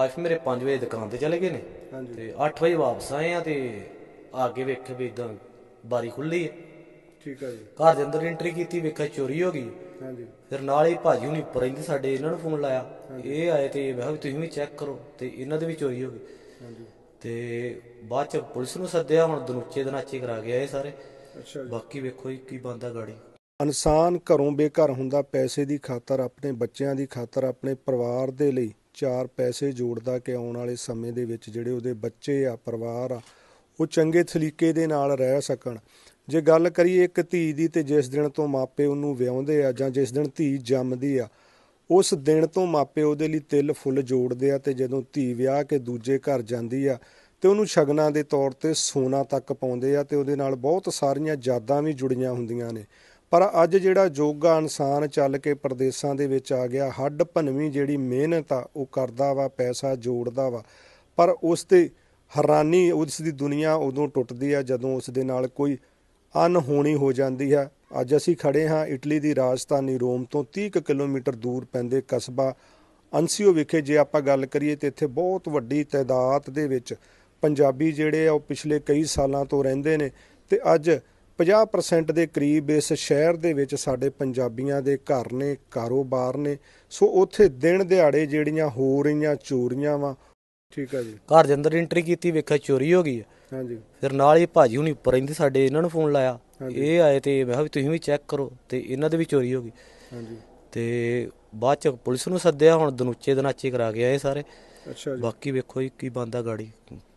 wife ਮੇਰੇ 5 ਵਜੇ ਦੁਕਾਨ ਤੇ ਚਲੇ ਗਏ ਨੇ ਤੇ 8 ਵਜੇ ਵਾਪਸ ਆਏ ਆ ਤੇ ਆ ਕੇ ਵੇਖੇ ਵੀ ਇਦਾਂ ਬਾਰੀ ਖੁੱਲੀ ਹੈ ਠੀਕ ਹੈ ਜੀ ਘਰ ਦੇ ਅੰਦਰ ਐਂਟਰੀ ਕੀਤੀ ਵੇਖਿਆ ਚੋਰੀ ਹੋ ਗਈ ਹਾਂਜੀ ਫਿਰ ਨਾਲ ਹੀ ਭਾਜੀ ਹੁਣੀ ਉੱਪਰ ਰਹਿੰਦੇ ਸਾਡੇ ਇਹਨਾਂ ਨੂੰ ਫੋਨ ਲਾਇਆ ਇਹ ਆਏ ਤੇ ਮੈਂ ਵੀ ਤੁਸੀਂ ਵੀ ਚੈੱਕ ਕਰੋ ਤੇ ਇਹਨਾਂ ਦੇ ਵੀ ਚੋਰੀ ਹੋ ਗਈ ਹਾਂਜੀ ਤੇ ਬਾਅਦ ਚ ਪੁਲਿਸ ਨੂੰ ਸੱਦਿਆ ਹੁਣ ਦਨੂਚੇ ਦਨਾਚੇ ਕਰਾ ਗਿਆ ਇਹ ਸਾਰੇ ਅੱਛਾ ਬਾਕੀ ਵੇਖੋ ਕੀ ਬੰਦਾ ਗਾੜੀ ਇਨਸਾਨ ਘਰੋਂ ਬੇਘਰ ਹੁੰਦਾ ਪੈਸੇ ਦੀ ਖਾਤਰ ਆਪਣੇ ਬੱਚਿਆਂ ਦੀ ਖਾਤਰ ਆਪਣੇ ਪਰਿਵਾਰ ਦੇ ਲਈ ਚਾਰ ਪੈਸੇ ਜੋੜਦਾ ਕਿ ਆਉਣ ਵਾਲੇ ਸਮੇਂ ਦੇ ਵਿੱਚ ਜਿਹੜੇ ਉਹਦੇ ਬੱਚੇ ਆ ਪਰਿਵਾਰ ਆ ਉਹ ਚੰਗੇ ਥਲੀਕੇ ਦੇ ਨਾਲ ਰਹਿ ਸਕਣ ਜੇ ਗੱਲ ਕਰੀਏ ਇੱਕ ਧੀ ਦੀ ਤੇ ਜਿਸ ਦਿਨ ਤੋਂ ਮਾਪੇ ਉਹਨੂੰ ਵਿਆਹੁੰਦੇ ਆ ਜਾਂ ਜਿਸ ਦਿਨ ਧੀ ਜੰਮਦੀ ਆ ਉਸ ਦਿਨ ਤੋਂ ਮਾਪੇ ਉਹਦੇ ਲਈ ਤਿਲ ਫੁੱਲ ਜੋੜਦੇ ਆ ਤੇ ਜਦੋਂ ਧੀ ਵਿਆਹ ਕੇ ਦੂਜੇ ਘਰ ਜਾਂਦੀ ਆ ਤੇ ਉਹਨੂੰ ਛਗਨਾ ਦੇ ਤੌਰ ਤੇ ਸੋਨਾ ਤੱਕ ਪਾਉਂਦੇ ਆ ਤੇ ਉਹਦੇ ਨਾਲ ਬਹੁਤ ਸਾਰੀਆਂ ਯਾਦਾਂ ਵੀ ਜੁੜੀਆਂ ਹੁੰਦੀਆਂ ਨੇ ਪਰ ਅੱਜ ਜਿਹੜਾ ਜੋਗਾ ਇਨਸਾਨ ਚੱਲ ਕੇ ਪਰਦੇਸਾਂ ਦੇ ਵਿੱਚ ਆ ਗਿਆ ਹੱਡ ਭਨਵੀ ਜਿਹੜੀ ਮਿਹਨਤ ਆ ਉਹ ਕਰਦਾ ਵਾ ਪੈਸਾ ਜੋੜਦਾ ਵਾ ਪਰ ਉਸ ਤੇ ਹੈਰਾਨੀ ਉਸ ਦੀ ਦੁਨੀਆ ਉਦੋਂ ਟੁੱਟਦੀ ਆ ਜਦੋਂ ਉਸ ਦੇ ਨਾਲ ਕੋਈ ਅਨ ਹੋਣੀ ਹੋ ਜਾਂਦੀ ਹੈ ਅੱਜ ਅਸੀਂ ਖੜੇ ਹਾਂ ਇਟਲੀ ਦੀ ਰਾਜਧਾਨੀ ਰੋਮ ਤੋਂ 30 ਕਿਲੋਮੀਟਰ ਦੂਰ ਪੈਂਦੇ ਕਸਬਾ ਅਨਸੀਓ ਵਿਖੇ ਜੇ ਆਪਾਂ ਗੱਲ ਕਰੀਏ ਤੇ ਇੱਥੇ ਬਹੁਤ ਵੱਡੀ ਤਾਦਾਦ ਦੇ ਵਿੱਚ ਪੰਜਾਬੀ ਜਿਹੜੇ ਆ ਉਹ ਪਿਛਲੇ ਕਈ ਸਾਲਾਂ ਤੋਂ ਰਹਿੰਦੇ ਨੇ ਤੇ ਅੱਜ 50% ਦੇ ਕਰੀਬ ਇਸ ਸ਼ਹਿਰ ਦੇ ਵਿੱਚ ਸਾਡੇ ਪੰਜਾਬੀਆਂ ਦੇ ਘਰ ਨੇ ਕਾਰੋਬਾਰ ਨੇ ਸੋ ਉੱਥੇ ਦਿਨ ਦਿਹਾੜੇ ਜਿਹੜੀਆਂ ਹੋ ਰਹੀਆਂ ਚੋਰੀਆਂ ਵਾ ਠੀਕ ਆ ਜੀ ਘਰ ਦੇ ਅੰਦਰ ਐਂਟਰੀ ਕੀਤੀ ਵੇਖਿਆ ਚੋਰੀ ਹੋ ਗਈ ਹਾਂਜੀ ਫਿਰ ਨਾਲ ਹੀ ਭਾਜੀ ਹੁਣੀ ਉੱਪਰ ਰਹਿੰਦੇ ਸਾਡੇ ਇਹਨਾਂ ਨੂੰ ਫੋਨ ਲਾਇਆ ਇਹ ਆਏ ਤੇ ਮੈਂ ਵੀ ਤੁਸੀਂ ਵੀ ਚੈੱਕ ਕਰੋ ਤੇ ਇਹਨਾਂ ਦੇ ਵੀ ਚੋਰੀ ਹੋ ਗਈ ਹਾਂਜੀ ਤੇ ਬਾਅਦ ਚ ਪੁਲਿਸ ਨੂੰ ਸੱਦਿਆ ਹੁਣ ਦਨੂਚੇ ਦਨਾਚੇ ਕਰਾ ਕੇ ਆਏ ਸਾਰੇ ਅੱਛਾ ਜੀ ਬਾਕੀ ਵੇਖੋ ਜੀ ਕੀ ਬੰਦਾ ਗਾੜੀ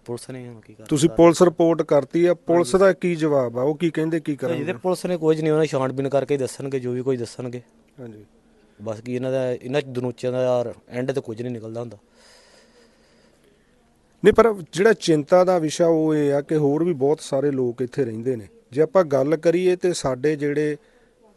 ਪੁਲਿਸ ਨੇ ਹੁਣ ਕੀ ਕਰ ਤੁਸੀਂ ਪੁਲਿਸ ਰਿਪੋਰਟ ਕਰਤੀ ਆ ਪੁਲਿਸ ਦਾ ਕੀ ਜਵਾਬ ਆ ਉਹ ਕੀ ਕਹਿੰਦੇ ਕੀ ਇਹਦੇ ਕਰਨਗੇ ਪੁਲਿਸ ਨੇ ਕੁਝ ਨਹੀਂ ਉਹਨਾਂ ਬਿਨ ਕਰਕੇ ਦੱਸਣਗੇ ਜੋ ਵੀ ਕੋਈ ਦੱਸਣਗੇ ਹਾਂਜੀ ਬਸ ਕੀ ਇਹਨਾਂ ਦਾ ਇਹਨਾਂ ਦਨੋਚਿਆਂ ਦਾ ਯਾਰ ਐਂਡ ਤੇ ਕੁਝ ਨਹੀਂ ਨਿਕਲਦਾ ਹੁੰਦਾ ਨਹੀਂ ਪਰ ਜਿਹੜਾ ਚਿੰਤਾ ਦਾ ਵਿਸ਼ਾ ਉਹ ਇਹ ਆ ਕਿ ਹੋਰ ਵੀ ਬਹੁਤ ਸਾਰੇ ਲੋਕ ਇੱਥੇ ਰਹਿੰਦੇ ਨੇ ਜੇ ਆਪਾਂ ਗੱਲ ਕਰੀਏ ਤੇ ਸਾਡੇ ਜਿਹੜੇ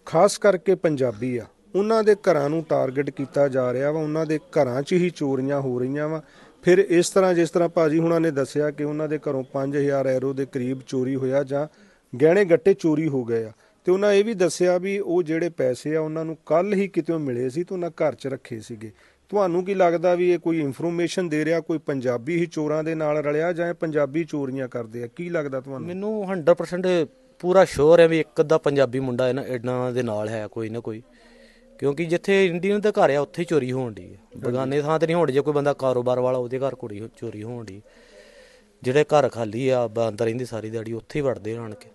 ਖਾਸ ਕਰਕੇ ਪੰਜਾਬੀ ਆ ਉਹਨਾਂ ਦੇ ਘਰਾਂ ਨੂੰ ਟਾਰਗੇਟ ਕੀਤਾ ਜਾ ਰਿਹਾ ਵਾ ਉਹਨਾਂ ਦੇ ਘਰਾਂ 'ਚ ਹੀ ਚੋਰੀਆਂ ਹੋ ਰਹੀਆਂ ਵਾ ਫਿਰ ਇਸ ਤਰ੍ਹਾਂ ਜਿਸ ਤਰ੍ਹਾਂ ਭਾਜੀ ਹੁਣਾਂ ਨੇ ਦੱਸਿਆ ਕਿ ਉਹਨਾਂ ਦੇ ਘਰੋਂ 5000 ਐਰੋ ਦੇ ਕਰੀਬ ਚੋਰੀ ਹੋਇਆ ਜਾਂ ਗਹਿਣੇ ਗੱਟੇ ਚੋਰੀ ਹੋ ਗਏ ਆ ਤੇ ਉਹਨਾਂ ਇਹ ਵੀ ਦੱਸਿਆ ਵੀ ਉਹ ਜਿਹੜੇ ਪੈਸੇ ਆ ਉਹਨਾਂ ਨੂੰ ਕੱਲ ਹੀ ਕਿਤੇ ਮਿਲੇ ਸੀ ਤੇ ਉਹਨਾਂ ਘਰ 'ਚ ਰੱਖੇ ਸੀਗੇ ਤੁਹਾਨੂੰ ਕੀ ਲੱਗਦਾ ਵੀ ਇਹ ਕੋਈ ਇਨਫੋਰਮੇਸ਼ਨ ਦੇ ਰਿਹਾ ਕੋਈ ਪੰਜਾਬੀ ਹੀ ਚੋਰਾਂ ਦੇ ਨਾਲ ਰਲਿਆ ਜਾਂ ਪੰਜਾਬੀ ਚੋਰੀਆਂ ਕਰਦੇ ਆ ਕੀ ਲੱਗਦਾ ਤੁਹਾਨੂੰ ਮੈਨੂੰ 100% ਪੂਰਾ ਸ਼ੋਰ ਹੈ ਵੀ ਇੱਕ ਅੱਧਾ ਪੰਜਾਬੀ ਮੁੰਡਾ ਇਹਨਾਂ ਦੇ ਨਾਲ ਹੈ ਕੋਈ ਨਾ ਕੋਈ ਕਿਉਂਕਿ ਜਿੱਥੇ ਇੰਡੀਅਨ ਦਾ ਘਰ ਆ ਉੱਥੇ ਚੋਰੀ ਹੋਣ ਦੀ ਹੈ ਬਗਾਨੇ ਥਾਂ ਤੇ ਨਹੀਂ ਹੋਣ ਜੇ ਕੋਈ ਬੰਦਾ ਕਾਰੋਬਾਰ ਵਾਲਾ ਉਹਦੇ ਘਰ ਕੁੜੀ ਚੋਰੀ ਹੋਣ ਦੀ ਜਿਹੜੇ ਘਰ ਖਾਲੀ ਆ ਬੰਦ ਰਹਿੰਦੇ ਸਾਰੀ ਦਿਹਾੜੀ ਉੱਥੇ ਹੀ ਵੜਦੇ ਆਣ ਕੇ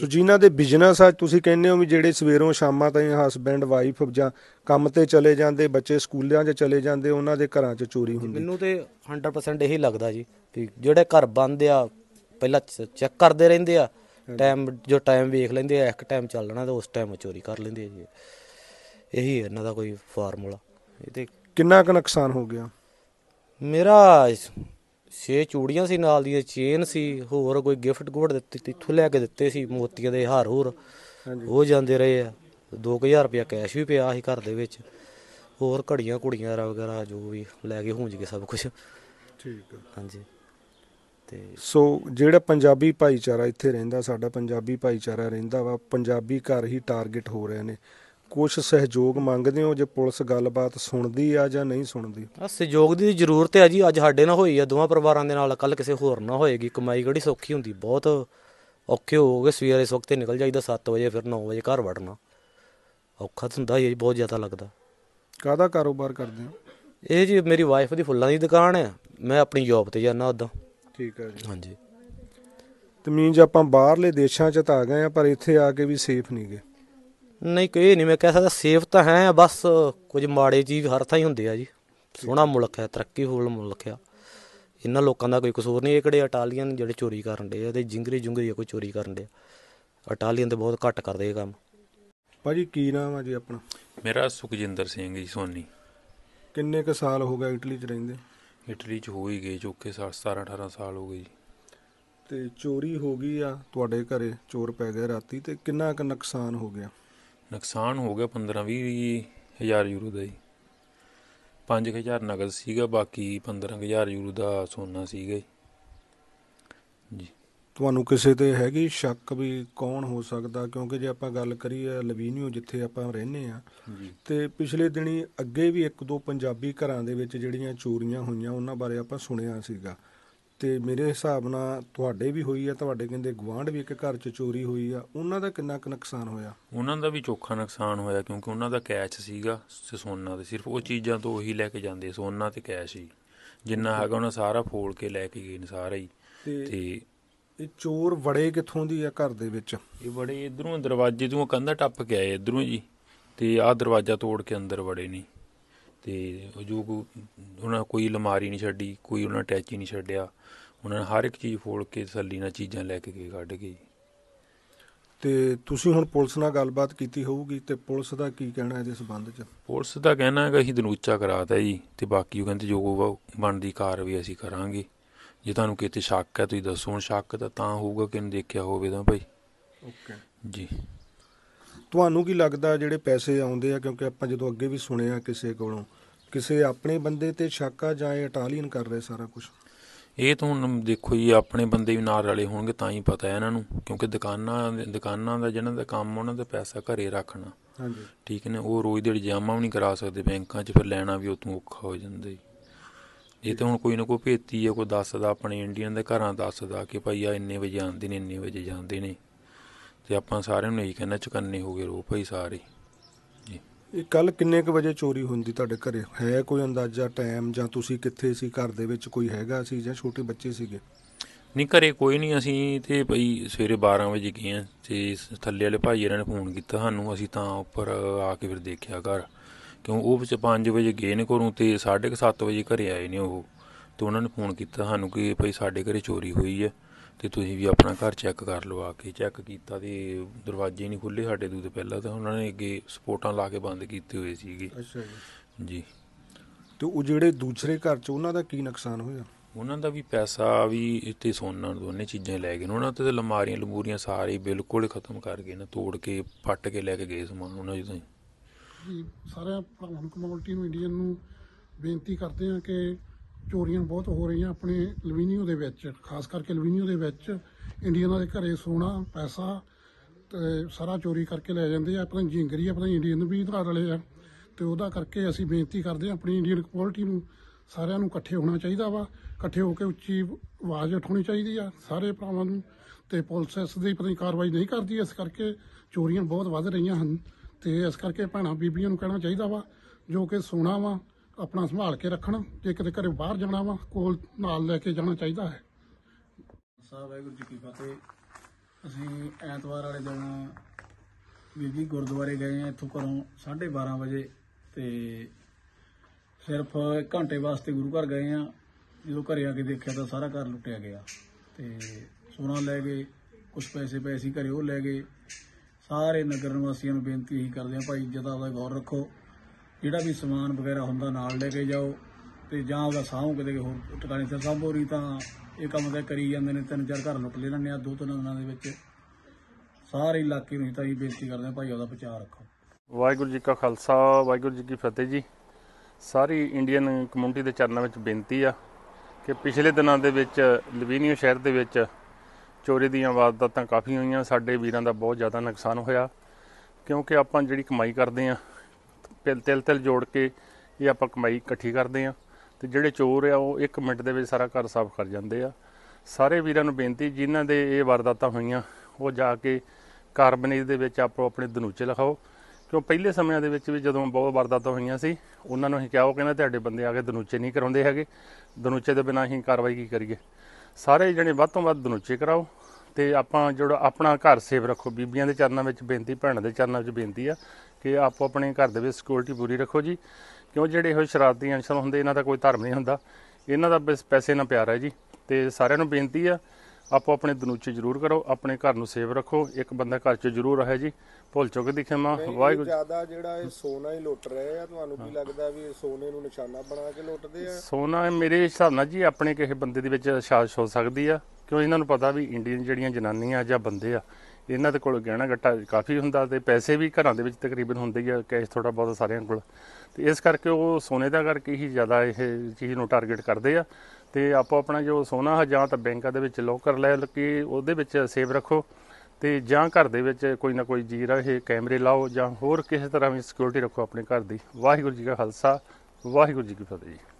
ਸੋ ਜਿਨ੍ਹਾਂ ਦੇ ਬਿਜ਼ਨਸ ਆ ਤੁਸੀਂ ਕਹਿੰਦੇ ਹੋ ਵੀ ਜਿਹੜੇ ਸਵੇਰੋਂ ਸ਼ਾਮਾਂ ਤਾਈਂ ਹਸਬੰਡ ਵਾਈਫ ਜਾਂ ਕੰਮ ਤੇ ਚਲੇ ਜਾਂਦੇ ਬੱਚੇ ਸਕੂਲਾਂ 'ਚ ਚਲੇ ਜਾਂਦੇ ਉਹਨਾਂ ਦੇ ਘਰਾਂ 'ਚ ਚੋਰੀ ਹੁੰਦੀ ਮੈਨੂੰ ਤੇ 100% ਇਹੀ ਲੱਗਦਾ ਜੀ ਕਿ ਜਿਹੜੇ ਘਰ ਬੰਦ ਆ ਪਹਿਲਾਂ ਚੈੱਕ ਕਰਦੇ ਰਹਿੰਦੇ ਆ ਟਾਈਮ ਜੋ ਟਾਈਮ ਵੇਖ ਲੈਂਦੇ ਆ ਇੱਕ ਟਾਈਮ ਚੱਲਣਾ ਤੇ ਉਸ ਟਾਈਮ ਚੋਰੀ ਕਰ ਲੈਂਦੇ ਆ ਜੀ ਇਹੀ ਇਹਨਾਂ ਦਾ ਕੋਈ ਫਾਰਮੂਲਾ ਇਹ ਤੇ ਕਿੰਨਾ ਕੁ ਨੁਕਸਾਨ ਹੋ ਗਿਆ ਮੇਰਾ 6 ਚੂੜੀਆਂ ਸੀ ਨਾਲ ਦੀ ਚੇਨ ਸੀ ਹੋਰ ਕੋਈ ਗਿਫਟ ਗੁੜ ਦਿੱਤੀ ਇੱਥੋਂ ਲੈ ਕੇ ਦਿੱਤੇ ਸੀ ਮੋਤੀਆਂ ਦੇ ਹਾਰ ਹੋਰ ਉਹ ਜਾਂਦੇ ਰਹੇ ਆ 2000 ਰੁਪਏ ਕੈਸ਼ ਵੀ ਪਿਆ ਸੀ ਘਰ ਦੇ ਵਿੱਚ ਹੋਰ ਘੜੀਆਂ ਕੁੜੀਆਂ ਵਗੈਰਾ ਜੋ ਵੀ ਲੈ ਕੇ ਹੁੰਜ ਕੇ ਸਭ ਕੁਝ ਠੀਕ ਹੈ ਹਾਂਜੀ ਤੇ ਸੋ ਜਿਹੜਾ ਪੰਜਾਬੀ ਭਾਈਚਾਰਾ ਇੱਥੇ ਰਹਿੰਦਾ ਸਾਡਾ ਪੰਜਾਬੀ ਭਾਈਚਾਰਾ ਰਹਿੰਦਾ ਵਾ ਪੰਜਾਬੀ ਘਰ ਹੀ ਟਾਰਗੇਟ ਹੋ ਰਹੇ ਨੇ ਕੁਝ ਸਹਿਯੋਗ ਮੰਗਦੇ ਹੋ ਜੇ ਪੁਲਿਸ ਗੱਲਬਾਤ ਸੁਣਦੀ ਆ ਜਾਂ ਨਹੀਂ ਸੁਣਦੀ ਆ ਸਹਿਯੋਗ ਦੀ ਜ਼ਰੂਰਤ ਹੈ ਜੀ ਅੱਜ ਸਾਡੇ ਨਾਲ ਹੋਈ ਆ ਦੋਵਾਂ ਪਰਿਵਾਰਾਂ ਦੇ ਨਾਲ ਕੱਲ ਕਿਸੇ ਹੋਰ ਨਾਲ ਹੋਏਗੀ ਕਮਾਈ ਕਿਹੜੀ ਸੌਖੀ ਹੁੰਦੀ ਬਹੁਤ ਔਖੇ ਹੋ ਗਏ ਸਵੇਰੇ ਇਸ ਤੇ ਨਿਕਲ ਜਾਈਦਾ 7 ਵਜੇ ਫਿਰ 9 ਵਜੇ ਘਰ ਵੜਨਾ ਔਖਾ ਹੁੰਦਾ ਜੀ ਬਹੁਤ ਜ਼ਿਆਦਾ ਲੱਗਦਾ ਕਾਹਦਾ ਕਾਰੋਬਾਰ ਕਰਦੇ ਹੋ ਇਹ ਜੀ ਮੇਰੀ ਵਾਈਫ ਦੀ ਫੁੱਲਾਂ ਦੀ ਦੁਕਾਨ ਹੈ ਮੈਂ ਆਪਣੀ ਜੌਬ ਤੇ ਜਾਂਦਾ ਉਦੋਂ ਠੀਕ ਹੈ ਜੀ ਹਾਂਜੀ ਮੀਨਜ ਆਪਾਂ ਬਾਹਰਲੇ ਦੇਸ਼ਾਂ 'ਚ ਤਾਂ ਆ ਗਏ ਆ ਪਰ ਇੱਥੇ ਆ ਕੇ ਵੀ ਸੇਫ ਨਹੀਂ ਨਹੀਂ ਕੋਈ ਨਹੀਂ ਮੈਂ ਕਹਿ ਸਕਦਾ ਸੇਫ ਤਾਂ ਹੈ ਬਸ ਕੁਝ ਮਾੜੇ ਜੀ ਹਰ ਥਾਂ ਹੀ ਹੁੰਦੇ ਆ ਜੀ ਸੋਹਣਾ ਮੁਲਕ ਹੈ ਤਰੱਕੀ ਹੋਲ ਮੁਲਕ ਆ ਇਹਨਾਂ ਲੋਕਾਂ ਦਾ ਕੋਈ ਕਸੂਰ ਨਹੀਂ ਇਹ ਕਿਹੜੇ ਇਟਾਲੀਅਨ ਜਿਹੜੇ ਚੋਰੀ ਕਰਨ ਦੇ ਆ ਤੇ ਜਿੰਗਰੀ ਜੁੰਗਰੀ ਕੋਈ ਚੋਰੀ ਕਰਨ ਦੇ ਇਟਾਲੀਅਨ ਤੇ ਬਹੁਤ ਘੱਟ ਕਰਦੇ ਇਹ ਕੰਮ ਭਾਜੀ ਕੀ ਨਾਮ ਆ ਜੀ ਆਪਣਾ ਮੇਰਾ ਸੁਖਜਿੰਦਰ ਸਿੰਘ ਜੀ ਸੋਨੀ ਕਿੰਨੇ ਕ ਸਾਲ ਹੋ ਗਏ ਇਟਲੀ 'ਚ ਰਹਿੰਦੇ ਇਟਲੀ 'ਚ ਹੋ ਹੀ ਗਏ ਚੋਕੇ 17 18 ਸਾਲ ਹੋ ਗਏ ਜੀ ਤੇ ਚੋਰੀ ਹੋ ਗਈ ਆ ਤੁਹਾਡੇ ਘਰੇ ਚੋਰ ਪੈ ਗਿਆ ਰਾਤੀ ਤੇ ਕਿੰਨਾ ਕ ਨੁਕਸਾਨ ਹੋ ਗਿਆ ਨੁਕਸਾਨ ਹੋ ਗਿਆ 15 20 ਹਜ਼ਾਰ ਯੂਰੋ ਦਾ ਜੀ 5000 ਨਗਦ ਸੀਗਾ ਬਾਕੀ 15000 ਯੂਰੋ ਦਾ ਸੋਨਾ ਸੀਗਾ ਜੀ ਤੁਹਾਨੂੰ ਕਿਸੇ ਤੇ ਹੈਗੀ ਸ਼ੱਕ ਵੀ ਕੌਣ ਹੋ ਸਕਦਾ ਕਿਉਂਕਿ ਜੇ ਆਪਾਂ ਗੱਲ ਕਰੀਏ ਲਵੀਨਿਓ ਜਿੱਥੇ ਆਪਾਂ ਰਹਿੰਦੇ ਆ ਤੇ ਪਿਛਲੇ ਦਿਨੀ ਅੱਗੇ ਵੀ ਇੱਕ ਦੋ ਪੰਜਾਬੀ ਘਰਾਂ ਦੇ ਵਿੱਚ ਜਿਹੜੀਆਂ ਚੋਰੀਆਂ ਹੋਈਆਂ ਉਹਨਾਂ ਬਾਰੇ ਆਪਾਂ ਸੁਣਿਆ ਸੀਗਾ ਤੇ ਮੇਰੇ ਹਿਸਾਬ ਨਾਲ ਤੁਹਾਡੇ ਵੀ ਹੋਈ ਆ ਤੁਹਾਡੇ ਕਹਿੰਦੇ ਗਵਾਂਢ ਵੀ ਇੱਕ ਘਰ 'ਚ ਚੋਰੀ ਹੋਈ ਆ ਉਹਨਾਂ ਦਾ ਕਿੰਨਾ ਕੁ ਨੁਕਸਾਨ ਹੋਇਆ ਉਹਨਾਂ ਦਾ ਵੀ ਚੋਖਾ ਨੁਕਸਾਨ ਹੋਇਆ ਕਿਉਂਕਿ ਉਹਨਾਂ ਦਾ ਕੈਸ਼ ਸੀਗਾ ਸੋਨਾ ਤੇ ਸਿਰਫ ਉਹ ਚੀਜ਼ਾਂ ਤੋਂ ਉਹੀ ਲੈ ਕੇ ਜਾਂਦੇ ਸੋਨਾ ਤੇ ਕੈਸ਼ ਹੀ ਜਿੰਨਾ ਹੈਗਾ ਉਹਨਾਂ ਸਾਰਾ ਫੋਲ ਕੇ ਲੈ ਕੇ ਗਏ ਨੇ ਸਾਰੇ ਹੀ ਤੇ ਇਹ ਚੋਰ ਵੜੇ ਕਿੱਥੋਂ ਦੀ ਆ ਘਰ ਦੇ ਵਿੱਚ ਇਹ ਵੜੇ ਇਧਰੋਂ ਦਰਵਾਜ਼ੇ ਤੋਂ ਕੰਧਾ ਟੱਪ ਕੇ ਆਏ ਇਧਰੋਂ ਜੀ ਤੇ ਆਹ ਦਰਵਾਜ਼ਾ ਤੋੜ ਕੇ ਅੰਦਰ ਵੜੇ ਨਹੀਂ ਉਹ ਜੋ ਉਹਨਾਂ ਕੋਈ ਲਮਾਰੀ ਨਹੀਂ ਛੱਡੀ ਕੋਈ ਉਹਨਾਂ ਅਟੈਚੀ ਨਹੀਂ ਛੱਡਿਆ ਉਹਨਾਂ ਨੇ ਹਰ ਇੱਕ ਚੀਜ਼ ਫੋੜ ਕੇ ਸੱਲੀ ਨਾਲ ਚੀਜ਼ਾਂ ਲੈ ਕੇ ਗਏ ਕੱਢ ਕੇ ਤੇ ਤੁਸੀਂ ਹੁਣ ਪੁਲਿਸ ਨਾਲ ਗੱਲਬਾਤ ਕੀਤੀ ਹੋਊਗੀ ਤੇ ਪੁਲਿਸ ਦਾ ਕੀ ਕਹਿਣਾ ਇਹਦੇ ਸਬੰਧ 'ਚ ਪੁਲਿਸ ਦਾ ਕਹਿਣਾ ਹੈਗਾ ਅਸੀਂ ਦਨੂਚਾ ਕਰਾਤਾ ਜੀ ਤੇ ਬਾਕੀ ਉਹ ਕਹਿੰਦੇ ਜੋ ਬਣਦੀ ਕਾਰਵਾਈ ਅਸੀਂ ਕਰਾਂਗੇ ਜੇ ਤੁਹਾਨੂੰ ਕਿਤੇ ਸ਼ੱਕ ਹੈ ਤੁਸੀਂ ਦੱਸੋ ਹੁਣ ਸ਼ੱਕ ਤਾਂ ਤਾਂ ਹੋਊਗਾ ਕਿ ਦੇਖਿਆ ਹੋਵੇ ਤਾਂ ਭਾਈ ਓਕੇ ਜੀ ਤੁਹਾਨੂੰ ਕੀ ਲੱਗਦਾ ਜਿਹੜੇ ਪੈਸੇ ਆਉਂਦੇ ਆ ਕਿਉਂਕਿ ਆਪਾਂ ਜਦੋਂ ਅੱਗੇ ਵੀ ਸੁਣਿਆ ਕਿਸੇ ਕੋਲੋਂ ਕਿਸੇ ਆਪਣੇ ਬੰਦੇ ਤੇ ਸ਼ੱਕਾ ਜਾਏ ਜਾਂ ਇਟਾਲੀਅਨ ਕਰ ਰਹੇ ਸਾਰਾ ਕੁਝ ਇਹ ਤਾਂ ਹੁਣ ਦੇਖੋ ਜੀ ਆਪਣੇ ਬੰਦੇ ਵੀ ਨਾਲ ਰਲੇ ਹੋਣਗੇ ਤਾਂ ਹੀ ਪਤਾ ਹੈ ਇਹਨਾਂ ਨੂੰ ਕਿਉਂਕਿ ਦੁਕਾਨਾਂ ਦੁਕਾਨਾਂ ਦਾ ਜਿਹਨਾਂ ਦਾ ਕੰਮ ਉਹਨਾਂ ਦਾ ਪੈਸਾ ਘਰੇ ਰੱਖਣਾ ਹਾਂਜੀ ਠੀਕ ਨੇ ਉਹ ਰੋਜ਼ ਦੇ ਜਾਮਾ ਵੀ ਨਹੀਂ ਕਰਾ ਸਕਦੇ ਬੈਂਕਾਂ 'ਚ ਫਿਰ ਲੈਣਾ ਵੀ ਤੋਂ ਔਖਾ ਹੋ ਜਾਂਦਾ ਜੀ ਇਹ ਤਾਂ ਹੁਣ ਕੋਈ ਨਾ ਕੋਈ ਭੇਤੀ ਹੈ ਕੋਈ ਦੱਸਦਾ ਆਪਣੇ ਇੰਡੀਅਨ ਦੇ ਘਰਾਂ ਦੱਸਦਾ ਕਿ ਭਾਈ ਆ ਇੰਨੇ ਵਜੇ ਆਉਂਦੇ ਨੇ ਇੰਨੇ ਵਜੇ ਜਾਂਦੇ ਨੇ ਤੇ ਆਪਾਂ ਸਾਰਿਆਂ ਨੂੰ ਇਹੀ ਕਹਿਣਾ ਚੁਕੰਨੇ ਹੋ ਗਏ ਰੋ ਭਾਈ ਸਾਰੇ ਜੀ ਇਹ ਕੱਲ ਕਿੰਨੇ ਕੁ ਵਜੇ ਚੋਰੀ ਹੁੰਦੀ ਤੁਹਾਡੇ ਘਰੇ ਹੈ ਕੋਈ ਅੰਦਾਜ਼ਾ ਟਾਈਮ ਜਾਂ ਤੁਸੀਂ ਕਿੱਥੇ ਸੀ ਘਰ ਦੇ ਵਿੱਚ ਕੋਈ ਹੈਗਾ ਸੀ ਜਾਂ ਛੋਟੇ ਬੱਚੇ ਸੀਗੇ ਨਹੀਂ ਘਰੇ ਕੋਈ ਨਹੀਂ ਅਸੀਂ ਤੇ ਭਈ ਸਵੇਰੇ 12 ਵਜੇ ਗਏ ਆ ਤੇ ਥੱਲੇ ਵਾਲੇ ਭਾਈ ਇਹਨਾਂ ਨੇ ਫੋਨ ਕੀਤਾ ਸਾਨੂੰ ਅਸੀਂ ਤਾਂ ਉੱਪਰ ਆ ਕੇ ਫਿਰ ਦੇਖਿਆ ਘਰ ਕਿਉਂ ਉਹ ਵਿੱਚ 5 ਵਜੇ ਗਏ ਨੇ ਘਰੋਂ ਤੇ 7:30 ਵਜੇ ਘਰੇ ਆਏ ਨੇ ਉਹ ਤੇ ਉਹਨਾਂ ਨੇ ਫੋਨ ਕੀਤਾ ਸਾਨੂੰ ਕਿ ਭਈ ਸਾਡੇ ਘਰੇ ਚੋਰੀ ਹੋਈ ਹੈ ਤੇ ਤੁਸੀਂ ਵੀ ਆਪਣਾ ਘਰ ਚੈੱਕ ਕਰ ਲਓ ਆ ਕੇ ਚੈੱਕ ਕੀਤਾ ਤੇ ਦਰਵਾਜ਼ੇ ਨਹੀਂ ਖੁੱਲੇ ਸਾਡੇ ਤੋਂ ਪਹਿਲਾਂ ਤਾਂ ਉਹਨਾਂ ਨੇ ਅੱਗੇ ਸਪੋਰਟਾਂ ਲਾ ਕੇ ਬੰਦ ਕੀਤੇ ਹੋਏ ਸੀਗੇ ਅੱਛਾ ਜੀ ਜੀ ਤੇ ਉਹ ਜਿਹੜੇ ਦੂਸਰੇ ਘਰ 'ਚ ਉਹਨਾਂ ਦਾ ਕੀ ਨੁਕਸਾਨ ਹੋਇਆ ਉਹਨਾਂ ਦਾ ਵੀ ਪੈਸਾ ਵੀ ਇੱਥੇ ਸੋਨਾ ਦੋਨੇ ਚੀਜ਼ਾਂ ਲੈ ਗਏ ਉਹਨਾਂ ਤੇ ਲਮਾਰੀਆਂ ਲਮੂਰੀਆਂ ਸਾਰੀ ਬਿਲਕੁਲ ਖਤਮ ਕਰ ਗਏ ਨਾ ਤੋੜ ਕੇ ਪੱਟ ਕੇ ਲੈ ਕੇ ਗਏ ਸਮਾਨ ਉਹਨਾਂ ਜਦੋਂ ਸਾਰੇ ਭਰਾਵਾਂ ਕਮਿਊਨਿਟੀ ਨੂੰ ਇੰਡੀਅਨ ਨੂੰ ਬੇਨਤੀ ਕਰਦੇ ਹਾਂ ਕਿ ਚੋਰੀਆਂ ਬਹੁਤ ਹੋ ਰਹੀਆਂ ਆਪਣੇ ਲਵਿਨੀਓ ਦੇ ਵਿੱਚ ਖਾਸ ਕਰਕੇ ਲਵਿਨੀਓ ਦੇ ਵਿੱਚ ਇੰਡੀਅਨਾਂ ਦੇ ਘਰੇ ਸੋਨਾ ਪੈਸਾ ਤੇ ਸਾਰਾ ਚੋਰੀ ਕਰਕੇ ਲੈ ਜਾਂਦੇ ਆ ਆਪਣਾ ਜਿੰਗਰੀ ਆਪਣਾ ਇੰਡੀਅਨ ਵੀ ਧਾਰ ਵਾਲੇ ਆ ਤੇ ਉਹਦਾ ਕਰਕੇ ਅਸੀਂ ਬੇਨਤੀ ਕਰਦੇ ਆ ਆਪਣੀ ਇੰਡੀਅਨ ਕੁਆਲਿਟੀ ਨੂੰ ਸਾਰਿਆਂ ਨੂੰ ਇਕੱਠੇ ਹੋਣਾ ਚਾਹੀਦਾ ਵਾ ਇਕੱਠੇ ਹੋ ਕੇ ਉੱਚੀ ਆਵਾਜ਼ ਉਠਾਉਣੀ ਚਾਹੀਦੀ ਆ ਸਾਰੇ ਭਰਾਵਾਂ ਨੂੰ ਤੇ ਪੁਲਿਸ ਇਸ ਦੀ ਪਤਾ ਕਾਰਵਾਈ ਨਹੀਂ ਕਰਦੀ ਇਸ ਕਰਕੇ ਚੋਰੀਆਂ ਬਹੁਤ ਵੱਧ ਰਹੀਆਂ ਹਨ ਤੇ ਇਸ ਕਰਕੇ ਭੈਣਾ ਬੀਬੀਆਂ ਨੂੰ ਕਹਿਣਾ ਚਾਹੀਦਾ ਵਾ ਜੋ ਕਿ ਸੋਨਾ ਵਾ ਆਪਣਾ ਸੰਭਾਲ ਕੇ ਰੱਖਣ ਜੇ ਕਿਤੇ ਘਰੇ ਬਾਹਰ ਜਾਣਾ ਵਾ ਕੋਲ ਨਾਲ ਲੈ ਕੇ ਜਾਣਾ ਚਾਹੀਦਾ ਹੈ ਸਾਹਿਬ ਵਾਹਿਗੁਰੂ ਜੀ ਕੀ ਫਤਿਹ ਅਸੀਂ ਐਤਵਾਰ ਵਾਲੇ ਦਿਨ ਬੀਬੀ ਗੁਰਦੁਆਰੇ ਗਏ ਆ ਇੱਥੋਂ ਘਰੋਂ 12:30 ਵਜੇ ਤੇ ਸਿਰਫ ਘੰਟੇ ਵਾਸਤੇ ਗੁਰੂ ਘਰ ਗਏ ਆ ਜਦੋਂ ਘਰੇ ਆ ਕੇ ਦੇਖਿਆ ਤਾਂ ਸਾਰਾ ਘਰ ਲੁੱਟਿਆ ਗਿਆ ਤੇ ਸੋਨਾ ਲੈ ਗਏ ਕੁਝ ਪੈਸੇ ਪੈਸੀ ਘਰੇ ਉਹ ਲੈ ਗਏ ਸਾਰੇ ਨਗਰ ਨਿਵਾਸੀਆਂ ਨੂੰ ਬੇਨਤੀ ਇਹੀ ਕਰਦੇ ਆ ਭਾਈ ਜਦਾਂ ਦਾ ਗੌਰ ਰੱਖੋ ਜਿਹੜਾ ਵੀ ਸਮਾਨ ਵਗੈਰਾ ਹੁੰਦਾ ਨਾਲ ਲੈ ਕੇ ਜਾਓ ਤੇ ਜਾਂ ਉਹਦਾ ਸਾਹੂ ਕਿਤੇ ਹੋਰ ਟਿਕਾਣੇ ਤੇ ਸਭ ਹੋਰੀ ਤਾਂ ਇਹ ਕੰਮ ਤਾਂ ਕਰੀ ਜਾਂਦੇ ਨੇ ਤਿੰਨ ਚਾਰ ਘਰ ਲੁੱਟ ਲੈ ਲੈਣੇ ਆ ਦੋ ਤਿੰਨ ਦਿਨਾਂ ਦੇ ਵਿੱਚ ਸਾਰੇ ਇਲਾਕੇ ਨੂੰ ਤਾਂ ਇਹ ਬੇਨਤੀ ਕਰਦੇ ਆ ਭਾਈ ਉਹਦਾ ਵਿਚਾਰ ਰੱਖੋ ਵਾਹਿਗੁਰੂ ਜੀ ਕਾ ਖਾਲਸਾ ਵਾਹਿਗੁਰੂ ਜੀ ਕੀ ਫਤਿਹ ਜੀ ਸਾਰੀ ਇੰਡੀਅਨ ਕਮਿਊਨਿਟੀ ਦੇ ਚਰਨਾਂ ਵਿੱਚ ਬੇਨਤੀ ਆ ਕਿ ਪਿਛਲੇ ਦਿਨਾਂ ਦੇ ਵਿੱਚ ਲਵੀਨੀਓ ਸ਼ਹਿਰ ਦੇ ਵਿੱਚ ਚੋਰੀ ਦੀਆਂ ਵਾਰਦਾਤਾਂ ਕਾਫੀ ਹੋਈਆਂ ਸਾਡੇ ਵੀਰਾਂ ਦਾ ਬਹੁਤ ਜ਼ਿਆਦਾ ਨੁਕਸਾਨ ਹੋਇਆ ਕਿਉਂਕਿ ਆਪਾਂ ਜਿਹੜੀ ਕਮਾਈ ਕਰਦੇ ਆ ਤਿਲ ਤਿਲ ਤਿਲ ਜੋੜ ਕੇ ਇਹ ਆਪਾਂ ਕਮਾਈ ਇਕੱਠੀ ਕਰਦੇ ਆ ਤੇ ਜਿਹੜੇ ਚੋਰ ਆ ਉਹ 1 ਮਿੰਟ ਦੇ ਵਿੱਚ ਸਾਰਾ ਘਰ ਸਾਫ਼ ਕਰ ਜਾਂਦੇ ਆ ਸਾਰੇ ਵੀਰਾਂ ਨੂੰ ਬੇਨਤੀ ਜਿਨ੍ਹਾਂ ਦੇ ਇਹ ਵਾਰਦਾਤਾਂ ਹੋਈਆਂ ਉਹ ਜਾ ਕੇ ਕਾਰਬਨੇਜ ਦੇ ਵਿੱਚ ਆਪੋ ਆਪਣੇ ਦਨੂਚੇ ਲਿਖਾਓ ਕਿਉਂ ਪਹਿਲੇ ਸਮਿਆਂ ਦੇ ਵਿੱਚ ਵੀ ਜਦੋਂ ਬਹੁਤ ਵਾਰਦਾਤਾਂ ਹੋਈਆਂ ਸੀ ਉਹਨਾਂ ਨੂੰ ਅਸੀਂ ਕਿਹਾ ਉਹ ਕਹਿੰਦਾ ਤੁਹਾਡੇ ਬੰਦੇ ਆ ਕੇ ਦਨੂਚੇ ਨਹੀਂ ਕਰਾਉਂਦੇ ਹੈਗੇ ਦਨੂਚੇ ਦੇ ਬਿਨਾਂ ਅਸੀਂ ਕਾਰਵਾਈ ਕੀ ਕਰੀਏ ਸਾਰੇ ਜਣੇ ਵੱਧ ਤੋਂ ਵੱਧ ਦਨੂਚੇ ਕਰਾਓ ਤੇ ਆਪਾਂ ਜਿਹੜਾ ਆਪਣਾ ਘਰ ਸੇਫ ਰੱਖੋ ਬੀਬੀਆਂ ਦੇ ਚਰਨਾਂ ਵਿੱਚ ਬੇਨਤੀ ਭੈਣਾਂ ਦੇ ਚਰਨਾਂ ਵਿੱਚ ਬੇਨਤੀ ਆ ਕਿ ਆਪੋ ਆਪਣੇ ਘਰ ਦੇ ਵਿੱਚ ਸਿਕਿਉਰਿਟੀ ਪੂਰੀ ਰੱਖੋ ਜੀ ਕਿਉਂ ਜਿਹੜੇ ਇਹੋ ਸ਼ਰਾਰਤੀ ਅੰਸ਼ਲ ਹੁੰਦੇ ਇਹਨਾਂ ਦਾ ਕੋਈ ਧਰਮ ਨਹੀਂ ਹੁੰਦਾ ਇਹਨਾਂ ਦਾ ਬਸ ਪੈਸੇ ਨਾਲ ਪਿਆਰ ਹੈ ਜੀ ਤੇ ਸਾਰਿਆਂ ਨੂੰ ਬੇਨਤੀ ਆ ਆਪੋ ਆਪਣੇ ਦਨੂਚੇ ਜ਼ਰੂਰ ਕਰੋ ਆਪਣੇ ਘਰ ਨੂੰ ਸੇਵ ਰੱਖੋ ਇੱਕ ਬੰਦਾ ਘਰ 'ਚ ਜ਼ਰੂਰ ਰਹੇ ਜੀ ਭੁੱਲ ਚੁੱਕ ਦੀ ਖਿਮਾ ਵਾਹਿਗੁਰੂ ਜਿਆਦਾ ਜਿਹੜਾ ਇਹ ਸੋਨਾ ਹੀ ਲੁੱਟ ਰਹੇ ਆ ਤੁਹਾਨੂੰ ਕੀ ਲੱਗਦਾ ਵੀ ਇਹ ਸੋਨੇ ਨੂੰ ਨਿਸ਼ਾਨਾ ਬਣਾ ਕੇ ਲੁੱਟਦੇ ਆ ਸੋਨਾ ਮੇਰੇ ਹਿਸਾਬ ਨਾਲ ਜੀ ਆਪਣੇ ਕਿਸੇ ਬੰਦੇ ਦੇ ਵਿੱਚ ਸਾਜ਼ਿਸ਼ ਹੋ ਸਕਦੀ ਆ ਕਿਉਂ ਇਹਨਾਂ ਨੂੰ ਪਤਾ ਵੀ ਇੰਡੀਅਨ ਜਿਹੜੀਆਂ ਜਨਾਨੀਆਂ ਜਾਂ ਬੰਦੇ ਆ ਇਹਨਾਂ ਦੇ ਕੋਲ ਗਹਿਣਾ ਗੱਟਾ ਕਾਫੀ ਹੁੰਦਾ ਤੇ ਪੈਸੇ ਵੀ ਘਰਾਂ ਦੇ ਵਿੱਚ ਤਕਰੀਬਨ ਹੁੰਦੇ ਹੀ ਆ ਕੈਸ਼ ਥੋੜਾ ਬਹੁਤ ਸਾਰਿਆਂ ਕੋਲ ਤੇ ਇਸ ਕਰਕੇ ਉਹ ਸੋਨੇ ਦਾ ਕਰਕੇ ਹੀ ਜ਼ਿਆਦਾ ਇਹ ਚੀਜ਼ ਨੂੰ ਟਾਰਗੇਟ ਕਰਦੇ ਆ ਤੇ ਆਪੋ ਆਪਣਾ ਜੋ ਸੋਨਾ ਹੈ ਜਾਂ ਤਾਂ ਬੈਂਕਾਂ ਦੇ ਵਿੱਚ ਲੋਕਰ ਲੈ ਕੇ ਉਹਦੇ ਵਿੱਚ ਸੇਵ ਰੱਖੋ ਤੇ ਜਾਂ ਘਰ ਦੇ ਵਿੱਚ ਕੋਈ ਨਾ ਕੋਈ ਜੀਰਾ ਇਹ ਕੈਮਰੇ ਲਾਓ ਜਾਂ ਹੋਰ ਕਿਸੇ ਤਰ੍ਹਾਂ ਦੀ ਸਿਕਿਉਰਿਟੀ ਰੱਖੋ ਆਪਣੇ ਘਰ ਦੀ ਵਾਹਿਗੁਰੂ ਜੀ ਕਾ ਖਾਲਸਾ ਵਾਹਿਗੁਰੂ ਜੀ ਕੀ ਫਤਿਹ